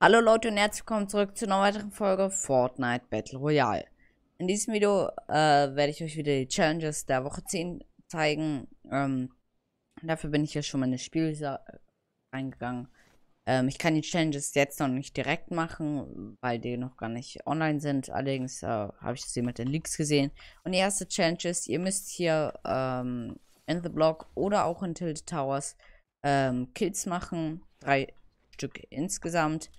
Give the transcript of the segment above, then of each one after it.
Hallo Leute und herzlich willkommen zurück zu einer weiteren Folge Fortnite Battle Royale. In diesem Video äh, werde ich euch wieder die Challenges der Woche 10 zeigen. Ähm, dafür bin ich ja schon mal in das Spiel reingegangen. Ähm, ich kann die Challenges jetzt noch nicht direkt machen, weil die noch gar nicht online sind. Allerdings äh, habe ich das hier mit den Leaks gesehen. Und die erste Challenge ist, ihr müsst hier ähm, in The Block oder auch in Tilted Towers ähm, Kills machen. Drei Stück insgesamt.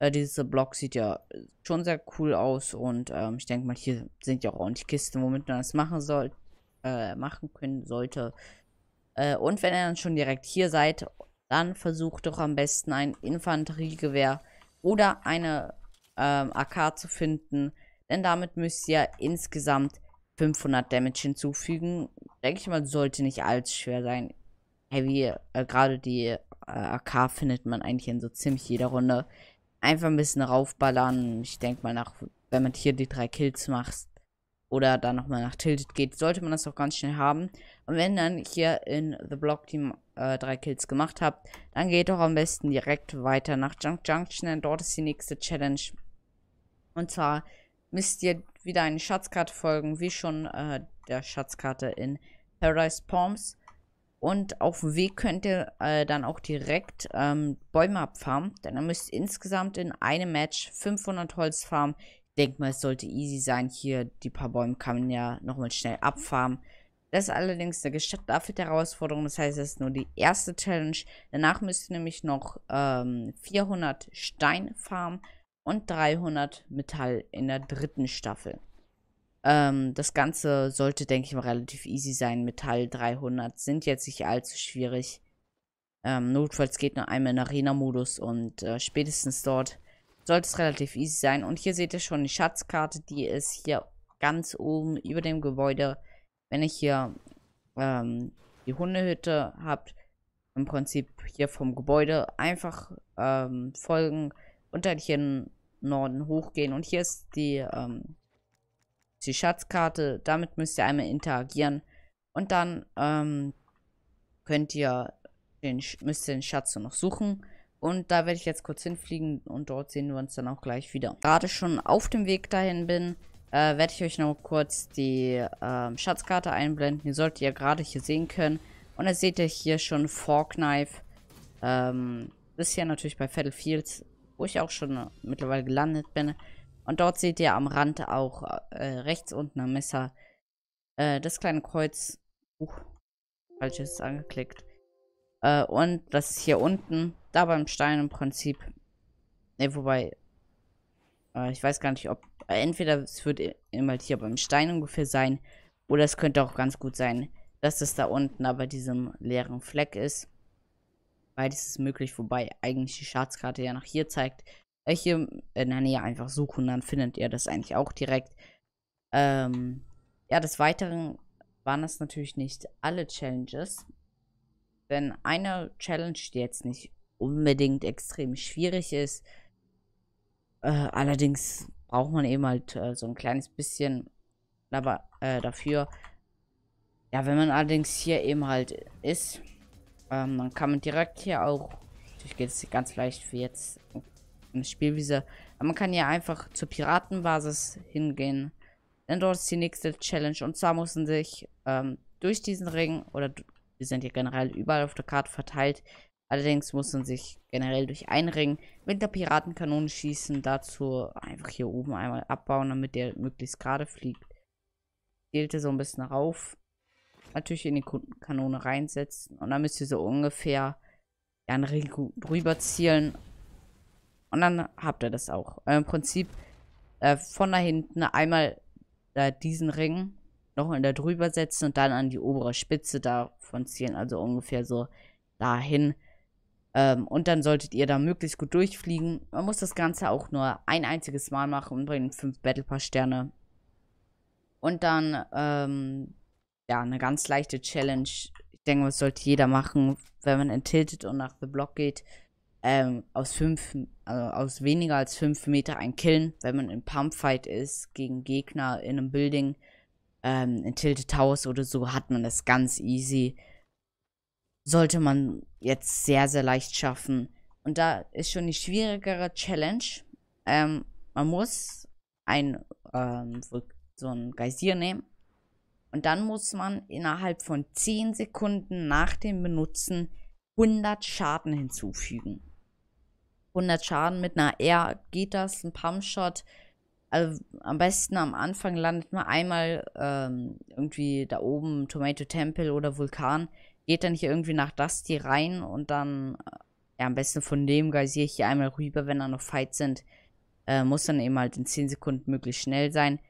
Äh, dieser Block sieht ja äh, schon sehr cool aus und ähm, ich denke mal, hier sind ja auch ordentlich Kisten, womit man das machen soll, äh, machen können sollte. Äh, und wenn ihr dann schon direkt hier seid, dann versucht doch am besten ein Infanteriegewehr oder eine ähm, AK zu finden, denn damit müsst ihr insgesamt 500 Damage hinzufügen. Denke ich mal, sollte nicht allzu schwer sein. Heavy, äh, gerade die äh, AK findet man eigentlich in so ziemlich jeder Runde. Einfach ein bisschen raufballern. Ich denke mal, nach, wenn man hier die drei Kills macht oder dann nochmal nach Tilted geht, sollte man das auch ganz schnell haben. Und wenn dann hier in The Block die äh, drei Kills gemacht habt, dann geht doch am besten direkt weiter nach Junk Junction, denn dort ist die nächste Challenge. Und zwar müsst ihr wieder eine Schatzkarte folgen, wie schon äh, der Schatzkarte in Paradise Palms. Und auf dem Weg könnt ihr äh, dann auch direkt ähm, Bäume abfarmen. Denn ihr müsst insgesamt in einem Match 500 Holz farmen. Ich denke mal, es sollte easy sein. Hier, die paar Bäume kann man ja nochmal schnell abfarmen. Das ist allerdings eine gestaffelte Herausforderung, das heißt, es ist nur die erste Challenge. Danach müsst ihr nämlich noch ähm, 400 Stein farmen und 300 Metall in der dritten Staffel. Ähm, das Ganze sollte, denke ich mal, relativ easy sein. Metall 300 sind jetzt nicht allzu schwierig. Ähm, notfalls geht nur einmal in Arena-Modus und äh, spätestens dort sollte es relativ easy sein. Und hier seht ihr schon die Schatzkarte, die ist hier ganz oben über dem Gebäude. Wenn ich hier ähm, die Hundehütte habt, im Prinzip hier vom Gebäude einfach ähm, folgen und dann hier in Norden hochgehen. Und hier ist die ähm, die Schatzkarte. Damit müsst ihr einmal interagieren. Und dann ähm, könnt ihr den, müsst ihr den Schatz so noch suchen. Und da werde ich jetzt kurz hinfliegen und dort sehen wir uns dann auch gleich wieder. Gerade schon auf dem Weg dahin bin, äh, werde ich euch noch kurz die äh, Schatzkarte einblenden. Die solltet ihr gerade hier sehen können. Und da seht ihr hier schon Forknife. Ähm, bisher natürlich bei Battlefields, wo ich auch schon mittlerweile gelandet bin. Und dort seht ihr am Rand auch äh, rechts unten am Messer äh, das kleine Kreuz. Uh, falsches angeklickt. Äh, und das ist hier unten, da beim Stein im Prinzip. Ne, wobei, äh, ich weiß gar nicht, ob. Äh, entweder es wird immer halt hier beim Stein ungefähr sein, oder es könnte auch ganz gut sein, dass es da unten aber diesem leeren Fleck ist. Beides ist möglich, wobei eigentlich die Schatzkarte ja nach hier zeigt. Welche in der Nähe einfach suchen, dann findet ihr das eigentlich auch direkt. Ähm, ja, des Weiteren waren es natürlich nicht alle Challenges. Denn eine Challenge, die jetzt nicht unbedingt extrem schwierig ist, äh, allerdings braucht man eben halt äh, so ein kleines bisschen aber, äh, dafür. Ja, wenn man allerdings hier eben halt ist, ähm, dann kann man direkt hier auch, natürlich geht es ganz leicht wie jetzt Spielwiese. Aber man kann ja einfach zur Piratenbasis hingehen. Denn dort ist die nächste Challenge. Und zwar müssen sich ähm, durch diesen Ring, oder wir sind ja generell überall auf der Karte verteilt, allerdings mussten sich generell durch einen Ring mit der Piratenkanone schießen. Dazu einfach hier oben einmal abbauen, damit der möglichst gerade fliegt. Zählte so ein bisschen rauf. Natürlich in die Kanone reinsetzen. Und dann müsst ihr so ungefähr einen Ring drüber zielen und dann habt ihr das auch. Äh, Im Prinzip äh, von da hinten einmal äh, diesen Ring nochmal da drüber setzen und dann an die obere Spitze davon ziehen. Also ungefähr so dahin. Ähm, und dann solltet ihr da möglichst gut durchfliegen. Man muss das Ganze auch nur ein einziges Mal machen und bringt fünf Battle Pass Sterne. Und dann, ähm, ja, eine ganz leichte Challenge. Ich denke, das sollte jeder machen, wenn man in Tilted und nach The Block geht ähm, aus, fünf, also aus weniger als 5 Meter ein Killen, wenn man im Pumpfight ist gegen Gegner in einem Building, ähm, in Tilted Towers oder so, hat man das ganz easy. Sollte man jetzt sehr, sehr leicht schaffen. Und da ist schon die schwierigere Challenge. Ähm, man muss ein, ähm, so ein Geysir nehmen. Und dann muss man innerhalb von 10 Sekunden nach dem Benutzen 100 Schaden hinzufügen. 100 Schaden mit einer R geht das, ein Pumpshot. Also am besten am Anfang landet man einmal ähm, irgendwie da oben, Tomato Temple oder Vulkan. Geht dann hier irgendwie nach Dusty rein und dann, äh, ja, am besten von dem geisiere ich hier einmal rüber, wenn da noch Fights sind. Äh, muss dann eben halt in 10 Sekunden möglichst schnell sein.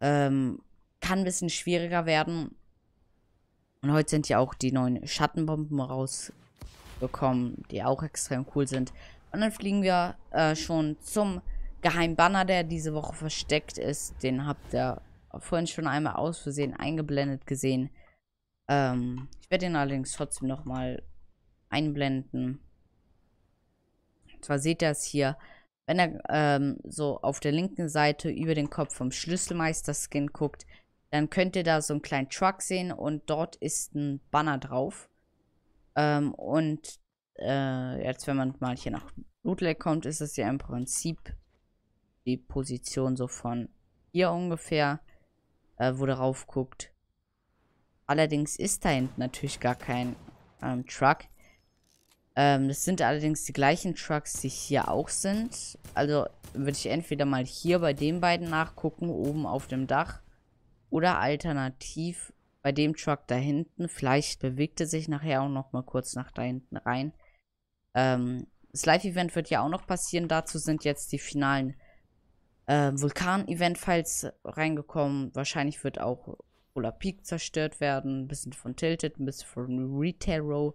Ähm, kann ein bisschen schwieriger werden. Und heute sind ja auch die neuen Schattenbomben rausgekommen, die auch extrem cool sind. Und dann fliegen wir äh, schon zum Geheimbanner, der diese Woche versteckt ist. Den habt ihr vorhin schon einmal aus Versehen eingeblendet gesehen. Ähm, ich werde ihn allerdings trotzdem nochmal einblenden. Und zwar seht ihr es hier. Wenn er ähm, so auf der linken Seite über den Kopf vom Schlüsselmeister-Skin guckt, dann könnt ihr da so einen kleinen Truck sehen und dort ist ein Banner drauf. Ähm, und äh, jetzt wenn man mal hier nach Bootleg kommt, ist es ja im Prinzip die Position so von hier ungefähr, äh, wo der rauf guckt. Allerdings ist da hinten natürlich gar kein ähm, Truck. Ähm, das sind allerdings die gleichen Trucks, die hier auch sind. Also würde ich entweder mal hier bei den beiden nachgucken, oben auf dem Dach. Oder alternativ bei dem Truck da hinten. Vielleicht bewegt er sich nachher auch noch mal kurz nach da hinten rein. Ähm, das Live-Event wird ja auch noch passieren. Dazu sind jetzt die finalen äh, Vulkan-Event-Files reingekommen. Wahrscheinlich wird auch Polar Peak zerstört werden. Ein bisschen von Tilted, ein bisschen von Retail Row.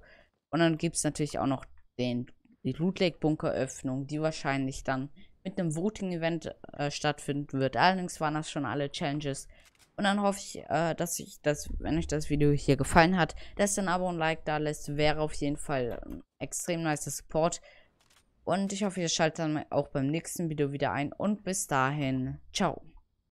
Und dann gibt es natürlich auch noch den, die Loot Lake Bunker-Öffnung, die wahrscheinlich dann mit einem Voting-Event äh, stattfinden wird. Allerdings waren das schon alle Challenges, und dann hoffe ich, äh, dass ich das, wenn euch das Video hier gefallen hat, dass ihr ein Abo und Like da lässt. Wäre auf jeden Fall ein extrem nice Support. Und ich hoffe, ihr schaltet dann auch beim nächsten Video wieder ein. Und bis dahin, ciao.